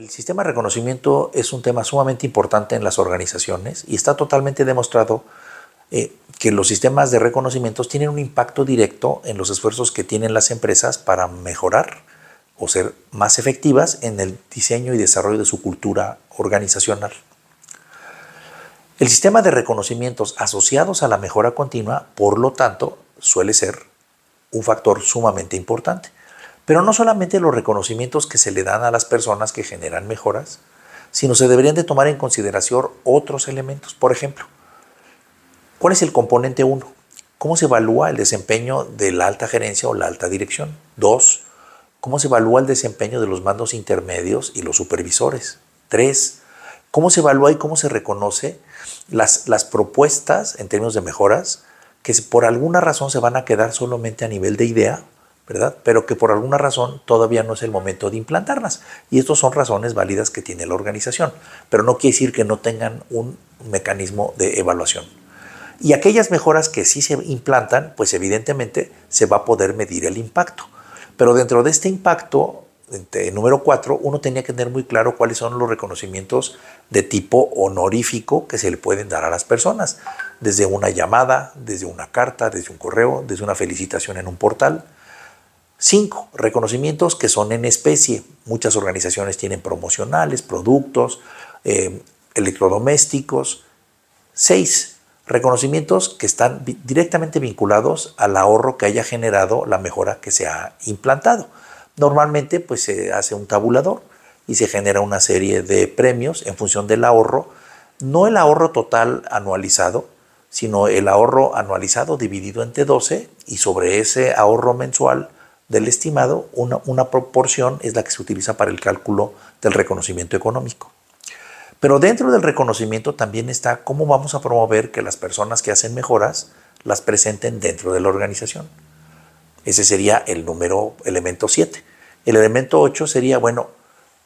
El sistema de reconocimiento es un tema sumamente importante en las organizaciones y está totalmente demostrado eh, que los sistemas de reconocimientos tienen un impacto directo en los esfuerzos que tienen las empresas para mejorar o ser más efectivas en el diseño y desarrollo de su cultura organizacional. El sistema de reconocimientos asociados a la mejora continua, por lo tanto, suele ser un factor sumamente importante. Pero no solamente los reconocimientos que se le dan a las personas que generan mejoras, sino se deberían de tomar en consideración otros elementos. Por ejemplo, ¿cuál es el componente 1? ¿Cómo se evalúa el desempeño de la alta gerencia o la alta dirección? 2. ¿Cómo se evalúa el desempeño de los mandos intermedios y los supervisores? 3. ¿Cómo se evalúa y cómo se reconoce las, las propuestas en términos de mejoras que por alguna razón se van a quedar solamente a nivel de idea pero que por alguna razón todavía no es el momento de implantarlas. Y estas son razones válidas que tiene la organización, pero no quiere decir que no tengan un mecanismo de evaluación. Y aquellas mejoras que sí se implantan, pues evidentemente se va a poder medir el impacto. Pero dentro de este impacto, número cuatro, uno tenía que tener muy claro cuáles son los reconocimientos de tipo honorífico que se le pueden dar a las personas, desde una llamada, desde una carta, desde un correo, desde una felicitación en un portal, 5. reconocimientos que son en especie. Muchas organizaciones tienen promocionales, productos, eh, electrodomésticos. Seis, reconocimientos que están directamente vinculados al ahorro que haya generado la mejora que se ha implantado. Normalmente pues se hace un tabulador y se genera una serie de premios en función del ahorro, no el ahorro total anualizado, sino el ahorro anualizado dividido entre 12 y sobre ese ahorro mensual del estimado, una, proporción es la que se utiliza para el cálculo del reconocimiento económico. Pero dentro del reconocimiento también está cómo vamos a promover que las personas que hacen mejoras las presenten dentro de la organización. Ese sería el número, elemento 7. El elemento 8 sería, bueno,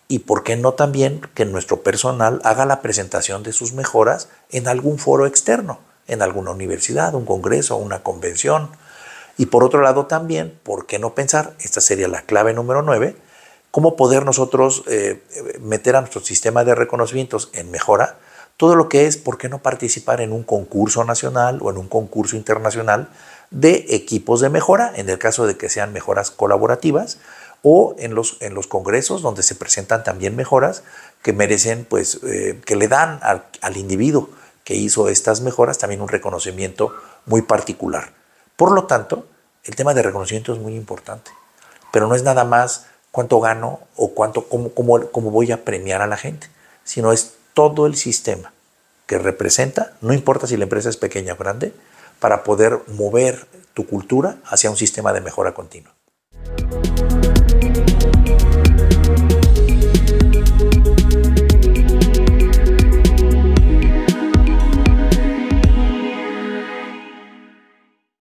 ¿y por qué no también que nuestro personal haga la presentación de sus mejoras en algún foro externo? En alguna universidad, un congreso, una convención, y por otro lado también, ¿por qué no pensar? Esta sería la clave número nueve, cómo poder nosotros eh, eh, meter a nuestro sistema de reconocimientos en mejora todo lo que es, ¿por qué no participar en un concurso nacional o en un concurso internacional de equipos de mejora, en el caso de que sean mejoras colaborativas? o en los, congresos donde se presentan también mejoras que merecen, pues, eh, que le dan al individuo que hizo estas mejoras también un reconocimiento muy particular. Por lo tanto, el tema de reconocimiento es muy importante, pero no es nada más cuánto gano o cuánto, cómo, cómo, cómo voy a premiar a la gente, sino es todo el sistema que representa, no importa si la empresa es pequeña o grande, para poder mover tu cultura hacia un sistema de mejora continua.